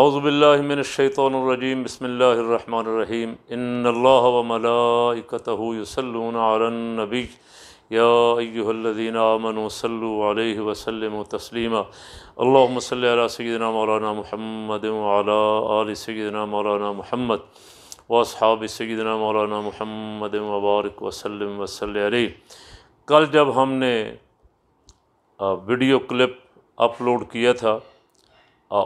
अउज़बिल्लिमिनशैतरजीम बसमीम इन्ल्लामलाकतूसलनबी यादीन आमनसल्ह वसलम तस्लिम अल्लाम सैदना मौलाना महमद आल सैदना मौलाना महमद वसहाब सैदना मौलाना महमद मुबारक वसलम वसल कल जब हमने वीडियो क्लिप अपलोड किया था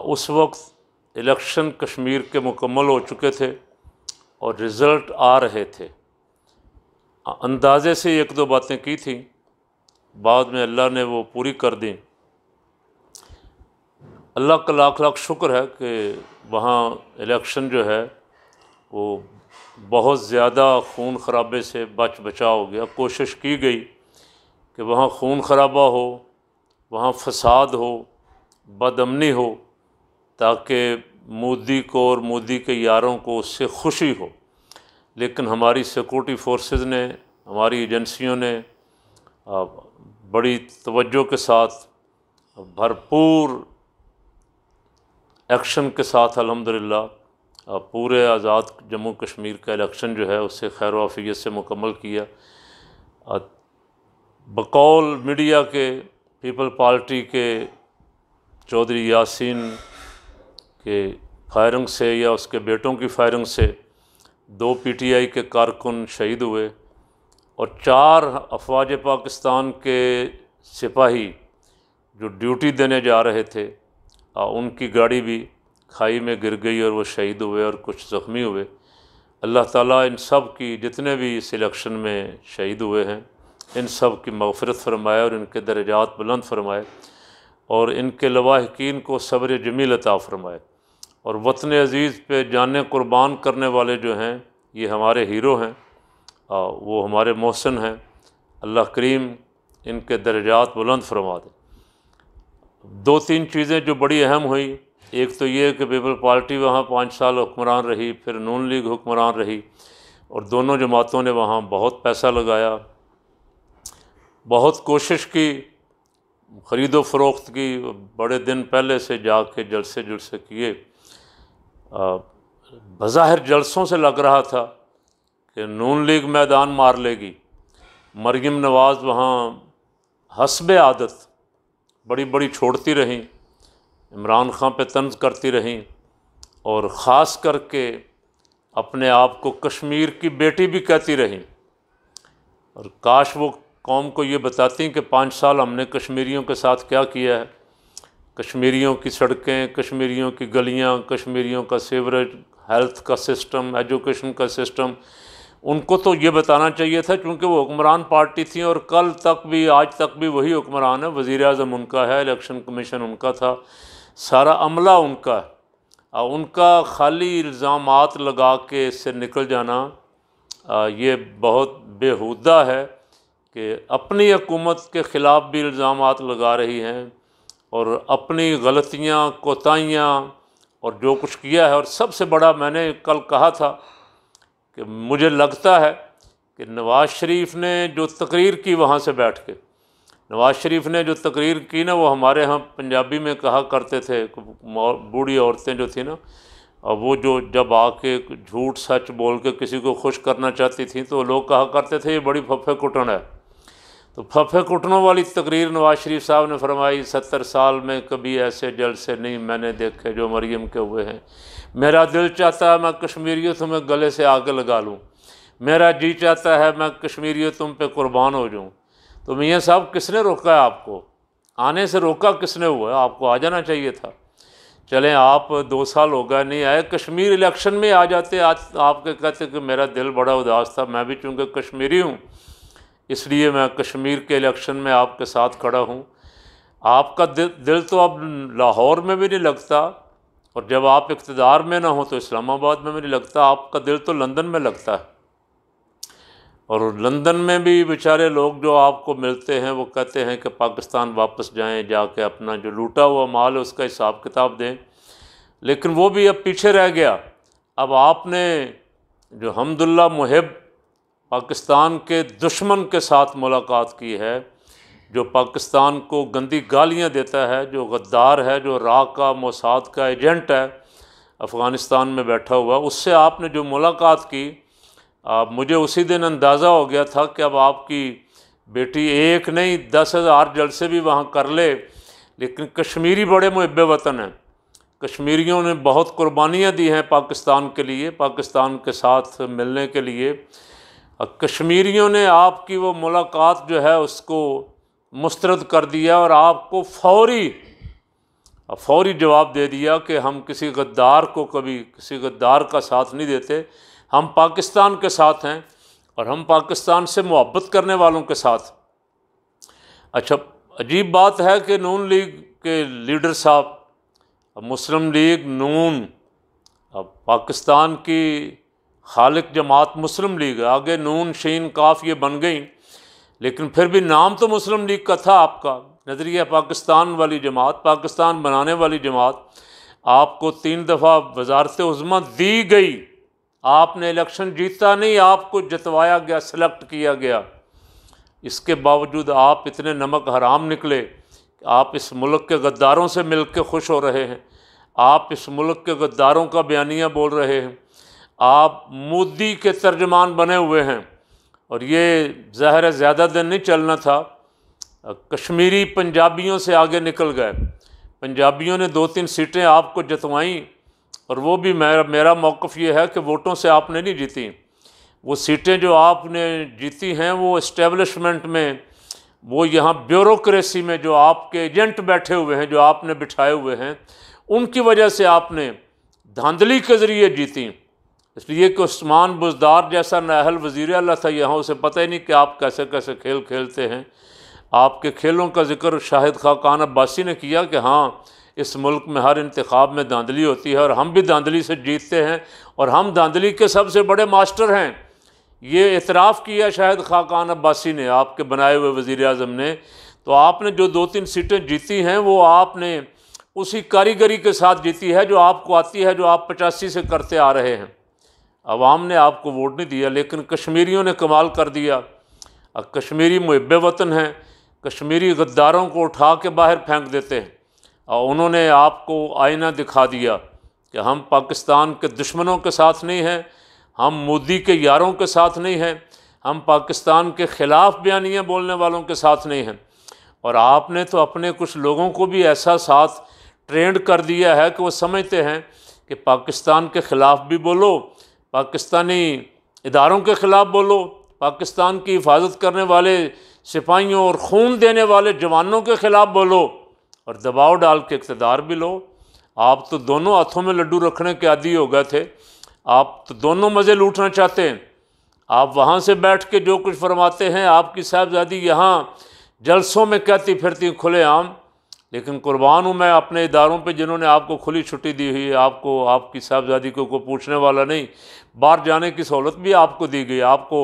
उस वक्त इलेक्शन कश्मीर के मुकम्मल हो चुके थे और रिज़ल्ट आ रहे थे अंदाज़े से एक दो बातें की थी बाद में अल्लाह ने वो पूरी कर दी अल्लाह का लाख लाख शुक्र है कि वहाँ इलेक्शन जो है वो बहुत ज़्यादा खून खराबे से बच बचा हो गया कोशिश की गई कि वहाँ खून खराबा हो वहाँ फसाद हो बदमनी हो ताकि मोदी को और मोदी के यारों को उससे खुशी हो लेकिन हमारी सिक्योरिटी फोर्सेस ने हमारी एजेंसियों ने बड़ी तवज्जो के साथ भरपूर एक्शन के साथ अल्हम्दुलिल्लाह पूरे आज़ाद जम्मू कश्मीर का इलेक्शन जो है उससे खैर वाफियत से मुकम्मल किया बकौल मीडिया के पीपल पार्टी के चौधरी यासीन कि फायरिंग से या उसके बेटों की फायरिंग से दो पीटीआई के कारकुन शहीद हुए और चार अफवाज पाकिस्तान के सिपाही जो ड्यूटी देने जा रहे थे आ, उनकी गाड़ी भी खाई में गिर गई और वो शहीद हुए और कुछ ज़ख्मी हुए अल्लाह ताला इन सब की जितने भी इस इलेक्शन में शहीद हुए हैं इन सब की मफ़रत फरमाए और इनके दर्जात बुलंद फरमाए और इनके लवाहकिन को सब्र जमील अता फरमाए और वतन अज़ीज़ पे जान कुर्बान करने वाले जो हैं ये हमारे हीरो हैं आ, वो हमारे मोहसन हैं अल्लाह करीम इनके दर्जात बुलंद फरमा दें दो तीन चीज़ें जो बड़ी अहम हुई एक तो ये कि पीपल पार्टी वहाँ पाँच साल हुक्मरान रही फिर नून लीग हुक्मरान रही और दोनों जमातों ने वहाँ बहुत पैसा लगाया बहुत कोशिश की ख़रीदो फरोख्त की बड़े दिन पहले से जा के जलसे जुलसे किए बज़ाहिर जलसों से लग रहा था कि नून लीग मैदान मार लेगी मरियम नवाज़ वहाँ हसब आदत बड़ी बड़ी छोड़ती रहीं इमरान ख़ान पे तंज करती रहीं और ख़ास करके अपने आप को कश्मीर की बेटी भी कहती रहीं और काश वो कौम को ये बताती कि पाँच साल हमने कश्मीरियों के साथ क्या किया है कश्मीरियों की सड़कें कश्मीरियों की गलियां कश्मीरियों का सेवरेज हेल्थ का सिस्टम एजुकेशन का सिस्टम उनको तो ये बताना चाहिए था क्योंकि वो हुक्मरान पार्टी थी और कल तक भी आज तक भी वही हुक्मरान है वज़ी अजम उनका है इलेक्शन कमीशन उनका था सारा अमला उनका है उनका खाली इल्ज़ाम लगा के इससे निकल जाना ये बहुत बेहुदा है कि अपनी हकूमत के ख़िलाफ़ भी इल्ज़ाम लगा रही हैं और अपनी गलतियाँ कोताहियाँ और जो कुछ किया है और सबसे बड़ा मैंने कल कहा था कि मुझे लगता है कि नवाज़ शरीफ ने जो तकरीर की वहाँ से बैठ के नवाज़ शरीफ ने जो तकरीर की ना वो हमारे यहाँ पंजाबी में कहा करते थे बूढ़ी औरतें जो थी ना और वो जो जब आके झूठ सच बोल के किसी को खुश करना चाहती थी तो लोग कहा करते थे ये बड़ी फफे कुटन है तो फफे कुटनों वाली तकरीर नवाज शरीफ साहब ने फरमाई सत्तर साल में कभी ऐसे जलसे नहीं मैंने देखे जो मरियम के हुए हैं मेरा दिल चाहता है मैं कश्मीरी तुम्हें गले से आग लगा लूँ मेरा जी चाहता है मैं कश्मीरी तुम पे कुर्बान हो जाऊँ तो मियाँ साहब किसने रोका है आपको आने से रोका किसने हुआ है आपको आ जाना चाहिए था चलें आप दो साल हो गए नहीं आए कश्मीर इलेक्शन में आ जाते आज आपके कहते कि मेरा दिल बड़ा उदास था मैं भी चूँकि कश्मीरी हूँ इसलिए मैं कश्मीर के इलेक्शन में आपके साथ खड़ा हूँ आपका दिल दिल तो अब लाहौर में भी नहीं लगता और जब आप इकतदार में ना हो तो इस्लामाबाद में भी नहीं लगता आपका दिल तो लंदन में लगता है और लंदन में भी बेचारे लोग जो आपको मिलते हैं वो कहते हैं कि पाकिस्तान वापस जाएं जाके अपना जो लूटा हुआ माल है उसका हिसाब किताब दें लेकिन वो भी अब पीछे रह गया अब आपने जो हमदुल्ला मुहब पाकिस्तान के दुश्मन के साथ मुलाकात की है जो पाकिस्तान को गंदी गालियां देता है जो गद्दार है जो रा का मोसाद का एजेंट है अफ़गानिस्तान में बैठा हुआ उससे आपने जो मुलाकात की आप मुझे उसी दिन अंदाज़ा हो गया था कि अब आपकी बेटी एक नहीं दस हज़ार जलसे भी वहाँ कर ले लेकिन कश्मीरी बड़े मुहब वतन हैं कश्मीरियों ने बहुत कुर्बानियाँ दी हैं पाकिस्तान के लिए पाकिस्तान के साथ मिलने के लिए और कश्मीरियों ने आपकी वो मुलाकात जो है उसको मुस्तरद कर दिया और आपको फौरी फौरी जवाब दे दिया कि हम किसी गद्दार को कभी किसी गद्दार का साथ नहीं देते हम पाकिस्तान के साथ हैं और हम पाकिस्तान से मुहबत करने वालों के साथ अच्छा अजीब बात है कि नून लीग के लीडर साहब मुस्लिम लीग नून अब पाकिस्तान की खालिक जमात मुस्लिम लीग आगे नून शीन काफ ये बन गई लेकिन फिर भी नाम तो मुस्लिम लीग का था आपका नज़रिया पाकिस्तान वाली जमात पाकिस्तान बनाने वाली जमात आपको तीन दफ़ा वजारत उज़मा दी गई आपने इलेक्शन जीता नहीं आपको जतवाया गया सेलेक्ट किया गया इसके बावजूद आप इतने नमक हराम निकले आप इस मुल्क के गद्दारों से मिल के खुश हो रहे हैं आप इस मुल्क के गद्दारों का बयानिया बोल रहे हैं आप मोदी के तर्जमान बने हुए हैं और ये ज़ाहिर ज़्यादा दिन नहीं चलना था कश्मीरी पंजाबियों से आगे निकल गए पंजाबियों ने दो तीन सीटें आपको जतवाईं और वो भी मेरा मेरा मौक़ ये है कि वोटों से आपने नहीं जीती वो सीटें जो आपने जीती हैं वो इस्टेबलिशमेंट में वो यहाँ ब्यूरोक्रेसी में जो आपके एजेंट बैठे हुए हैं जो आपने बिठाए हुए हैं उनकी वजह से आपने धांधली के ज़रिए जीती इसलिए कि उस्मान बुजदार जैसा नाहल वज़ी अल्लाह था यहाँ उसे पता ही नहीं कि आप कैसे कैसे खेल खेलते हैं आपके खेलों का जिक्र शाहिद खाकान अब्बासी ने किया कि हाँ इस मुल्क में हर इंतखब में धांधली होती है और हम भी धांधली से जीतते हैं और हम धांधली के सबसे बड़े मास्टर हैं ये एतराफ़ किया शायद खाकान अब्बासी ने आपके बनाए हुए वज़ी अजम ने तो आपने जो दो तीन सीटें जीती हैं वो आपने उसी कारीगरी के साथ जीती है जो आपको आती है जो आप पचासी से करते आ रहे हैं अवाम ने आपको वोट नहीं दिया लेकिन कश्मीरियों ने कमाल कर दिया कश्मीरी मुहब वतन हैं कश्मीरी गद्दारों को उठा के बाहर फेंक देते हैं और उन्होंने आपको आईना दिखा दिया कि हम पाकिस्तान के दुश्मनों के साथ नहीं हैं हम मोदी के यारों के साथ नहीं हैं हम पाकिस्तान के ख़िलाफ़ बयानियाँ बोलने वालों के साथ नहीं हैं और आपने तो अपने कुछ लोगों को भी ऐसा साथ ट्रेंड कर दिया है कि वो समझते हैं कि पाकिस्तान के ख़िलाफ़ भी बोलो पाकिस्तानी इदारों के ख़िलाफ़ बोलो पाकिस्तान की हिफाजत करने वाले सिपाहियों और खून देने वाले जवानों के ख़िलाफ़ बोलो और दबाव डाल के इकतदार भी लो आप तो दोनों हाथों में लड्डू रखने के आदि हो गए थे आप तो दोनों मज़े लूटना चाहते हैं आप वहाँ से बैठ के जो कुछ फरमाते हैं आपकी साहबजादी यहाँ जलसों में कहती फिरती खुलेआम लेकिन कुर्बान हूँ मैं अपने इदारों पे जिन्होंने आपको खुली छुट्टी दी हुई है आपको आपकी साहबजादी को को पूछने वाला नहीं बाहर जाने की सहूलत भी आपको दी गई आपको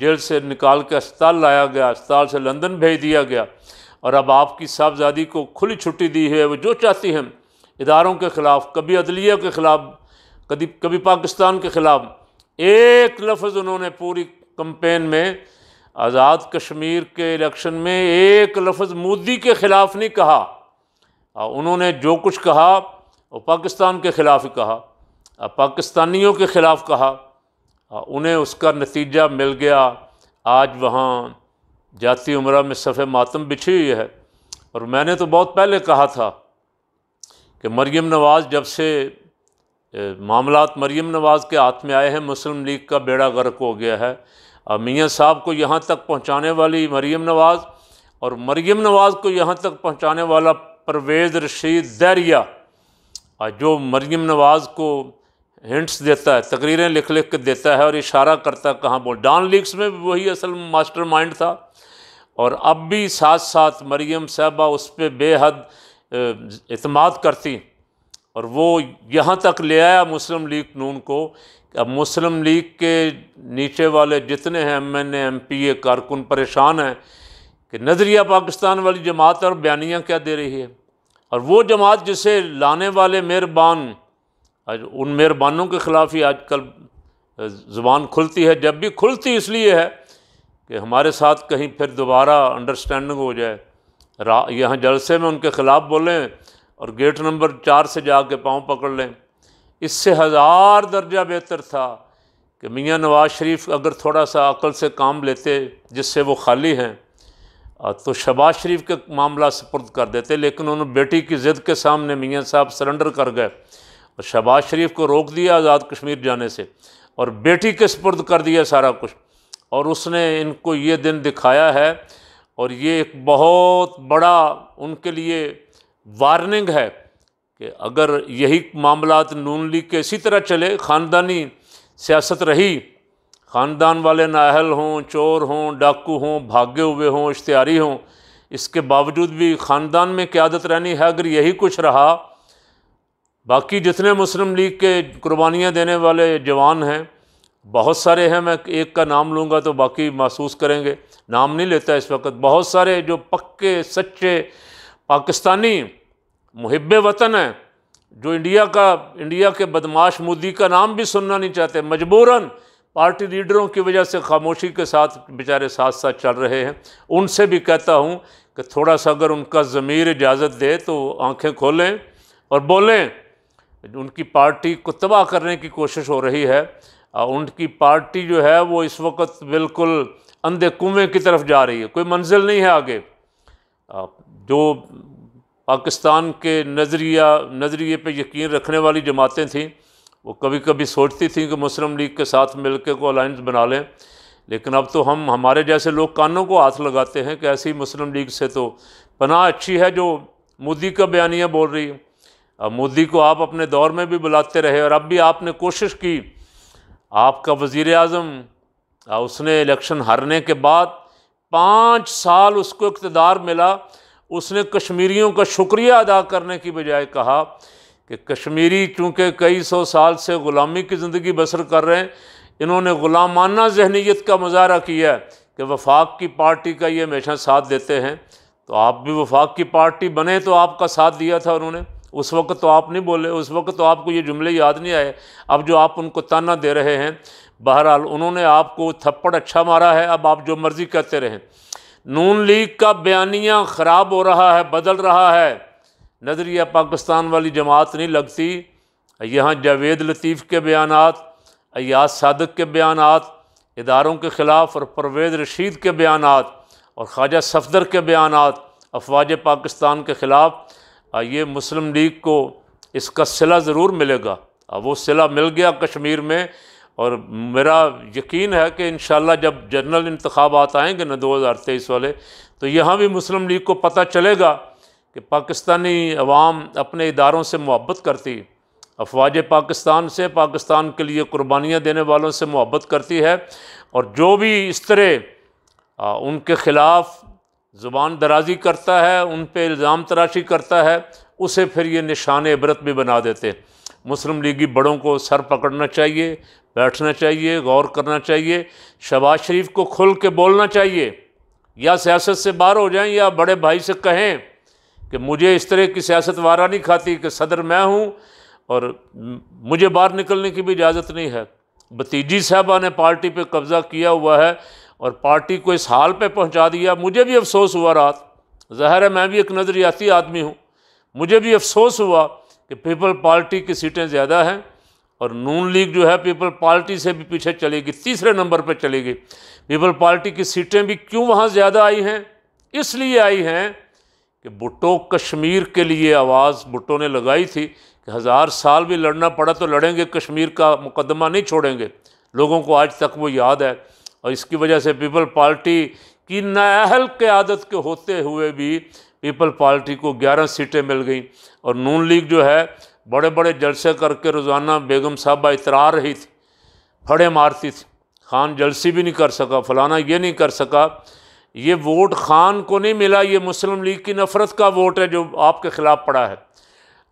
जेल से निकाल के अस्पताल लाया गया अस्पताल से लंदन भेज दिया गया और अब आपकी साहबजादी को खुली छुट्टी दी है वो जो चाहती हैं इदारों के ख़िलाफ़ कभी अदलिया के ख़िलाफ़ कभी कभी पाकिस्तान के ख़िलाफ़ एक लफ्ज़ उन्होंने पूरी कंपेन में आज़ाद कश्मीर के इलेक्शन में एक लफ्ज़ मोदी के ख़िलाफ़ नहीं कहा उन्होंने जो कुछ कहा वो पाकिस्तान के ख़िलाफ़ ही कहा पाकिस्तानियों के ख़िलाफ़ कहा उन्हें उसका नतीजा मिल गया आज वहाँ जाती उम्र में सफ़े मातम बिछी हुई है और मैंने तो बहुत पहले कहा था कि मरीम नवाज़ जब से मामला मरीम नवाज़ के हाथ में आए हैं मुस्लिम लीग का बेड़ा गर्क हो गया है मियाँ साहब को यहाँ तक पहुँचाने वाली मरीम नवाज़ और मरीम नवाज़ को यहाँ तक पहुँचाने वाला परवेज़ रशीद दैरिया जो मरीम नवाज़ को हिंट्स देता है तकरीरें लिख लिख के देता है और इशारा करता है कहाँ बोल डॉन लीग्स में भी वही असल मास्टर माइंड था और अब भी साथ साथ मरीम साहबा उस पर बेहद अतमाद करती और वो यहाँ तक ले आया मुस्लिम लीग नून को अब मुस्लिम लीग के नीचे वाले जितने हैं M N M P A कारकुन परेशान हैं कि नज़रिया पाकिस्तान वाली जमात और बयानियाँ क्या दे रही है और वो जमात जिसे लाने वाले मेहरबान आज उन मेहरबानों के ख़िलाफ़ ही आजकल ज़ुबान खुलती है जब भी खुलती इसलिए है कि हमारे साथ कहीं फिर दोबारा अंडरस्टैंडिंग हो जाए रा यहाँ जलसे में उनके ख़िलाफ़ बोलें और गेट नंबर चार से जा के पाँव पकड़ लें इससे हज़ार दर्जा बेहतर था कि मियाँ नवाज़ शरीफ अगर थोड़ा सा अकल से काम लेते जिससे वो खाली हैं तो शबाज शरीफ के मामला सुपुर्द कर देते लेकिन उन्होंने बेटी की ज़िद के सामने मियाँ साहब सरेंडर कर गए और शहबाज शरीफ को रोक दिया आज़ाद कश्मीर जाने से और बेटी के सपुर्द कर दिया सारा कुछ और उसने इनको ये दिन दिखाया है और ये एक बहुत बड़ा उनके लिए वार्निंग है कि अगर यही मामला नून लीग के इसी तरह चले ख़ानदानी सियासत रही ख़ानदान वाले नाहल हों चोर हों डाकू हों भागे हुए हों इश्तारी हों इसके बावजूद भी ख़ानदान में क्यादत रहनी है अगर यही कुछ रहा बाकी जितने मुस्लिम लीग के कुर्बानियाँ देने वाले जवान हैं बहुत सारे हैं मैं एक का नाम लूँगा तो बाकी महसूस करेंगे नाम नहीं लेता इस वक्त बहुत सारे जो पक्के सच्चे पाकिस्तानी मुहब वतन हैं जो इंडिया का इंडिया के बदमाश मोदी का नाम भी सुनना नहीं चाहते मजबूरन पार्टी लीडरों की वजह से खामोशी के साथ बेचारे साथ साथ चल रहे हैं उनसे भी कहता हूँ कि थोड़ा सा अगर उनका ज़मीर इजाज़त दे तो आँखें खोलें और बोलें उनकी पार्टी को तबाह करने की कोशिश हो रही है उनकी पार्टी जो है वो इस वक्त बिल्कुल अंधे कुएँ की तरफ जा रही है कोई मंजिल नहीं है आगे जो पाकिस्तान के नज़रिया नज़रिए पे यकीन रखने वाली जमातें थीं वो कभी कभी सोचती थी कि मुस्लिम लीग के साथ मिल के को अलाइंस बना लें लेकिन अब तो हम हमारे जैसे लोग कानों को हाथ लगाते हैं कि ऐसी मुस्लिम लीग से तो पनाह अच्छी है जो मोदी का बयानियाँ बोल रही है मोदी को आप अपने दौर में भी बुलाते रहे और अब भी आपने कोशिश की आपका वज़ी अजम उसने इलेक्शन हारने के बाद पाँच साल उसको इकतदार मिला उसने कश्मीरियों का शुक्रिया अदा करने की बजाय कहा कि कश्मीरी चूँकि कई सौ साल से ग़ुलामी की ज़िंदगी बसर कर रहे हैं इन्होंने ग़ुलामाना जहनीत का मुजाहरा किया है कि वफाक की पार्टी का ये हमेशा साथ देते हैं तो आप भी वफाक की पार्टी बने तो आपका साथ दिया था उन्होंने उस वक्त तो आप नहीं बोले उस वक्त तो आपको ये जुमले याद नहीं आए अब जो आप उनको ताना दे रहे हैं बहरहाल उन्होंने आपको थप्पड़ अच्छा मारा है अब आप जो मर्ज़ी कहते रहें नून लीग का बयानिया ख़राब हो रहा है बदल रहा है नज़रिया पाकिस्तान वाली जमात नहीं लगती यहाँ जावेद लतीफ़ के बयान अयाज सादक के बयान इदारों के ख़िलाफ़ और परवेज़ रशीद के बयान और ख्वाजा सफदर के बयान अफवाज पाकिस्तान के ख़िलाफ़ ये मुस्लिम लीग को इसका सिला ज़रूर मिलेगा वो सिला मिल गया कश्मीर में और मेरा यकीन है कि इन जब जनरल इंतबात आएंगे ना दो हज़ार तेईस वाले तो यहाँ भी मुस्लिम लीग को पता चलेगा कि पाकिस्तानी अवाम अपने इदारों से मुहबत करती अफवाज पाकिस्तान से पाकिस्तान के लिए कुर्बानियाँ देने वालों से मुहबत करती है और जो भी इस तरह उनके ख़िलाफ़ ज़ुबान दराजी करता है उन पर इल्ज़ाम तराशी करता है उसे फिर ये निशान इबरत भी बना देते हैं मुस्लिम लीगी बड़ों को सर पकड़ना चाहिए बैठना चाहिए गौर करना चाहिए शबाज शरीफ को खुल के बोलना चाहिए या सियासत से बाहर हो जाएं या बड़े भाई से कहें कि मुझे इस तरह की सियासत वारा नहीं खाती कि सदर मैं हूँ और मुझे बाहर निकलने की भी इजाज़त नहीं है भतीजी साहबा ने पार्टी पर कब्ज़ा किया हुआ है और पार्टी को इस हाल पे पहुंचा दिया मुझे भी अफसोस हुआ रात ज़ाहिर है मैं भी एक नज़रियाती आदमी हूँ मुझे भी अफसोस हुआ कि पीपल पार्टी की सीटें ज़्यादा हैं और नून लीग जो है पीपल पार्टी से भी पीछे चलेगी तीसरे नंबर पर चलेगी पीपल पार्टी की सीटें भी क्यों वहाँ ज़्यादा आई हैं इसलिए आई हैं कि भुट्टो कश्मीर के लिए आवाज़ भुट्टो ने लगाई थी कि हज़ार साल भी लड़ना पड़ा तो लड़ेंगे कश्मीर का मुकदमा नहीं छोड़ेंगे लोगों को आज तक वो याद है और इसकी वजह से पीपल पार्टी की के क़्यादत के होते हुए भी पीपल पार्टी को 11 सीटें मिल गईं और नून लीग जो है बड़े बड़े जलसे करके रोज़ाना बेगम साहबा इतरा रही थी फड़े मारती थी खान जलसी भी नहीं कर सका फलाना ये नहीं कर सका ये वोट खान को नहीं मिला ये मुस्लिम लीग की नफ़रत का वोट है जो आपके ख़िलाफ़ पड़ा है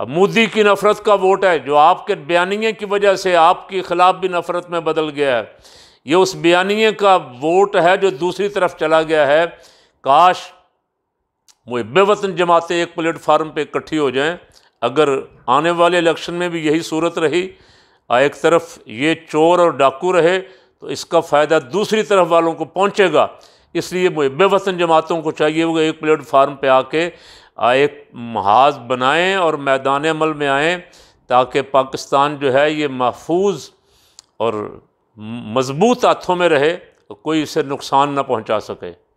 अब मोदी की नफ़रत का वोट है जो आपके बयानिए की वजह से आपके ख़िलाफ़ भी नफ़रत में बदल गया है ये उस बयानी का वोट है जो दूसरी तरफ चला गया है काश मुहब वतन जमातें एक प्लेटफार्म पे इकट्ठी हो जाएं अगर आने वाले इलेक्शन में भी यही सूरत रही एक तरफ ये चोर और डाकू रहे तो इसका फ़ायदा दूसरी तरफ वालों को पहुँचेगा इसलिए मुहब वतन जमातों को चाहिए वो एक प्लेटफार्म पे आके एक महाज बनाएं और मैदान अमल में आएँ ताकि पाकिस्तान जो है ये महफूज और मज़बूत हाथों में रहे तो कोई इसे नुकसान ना पहुंचा सके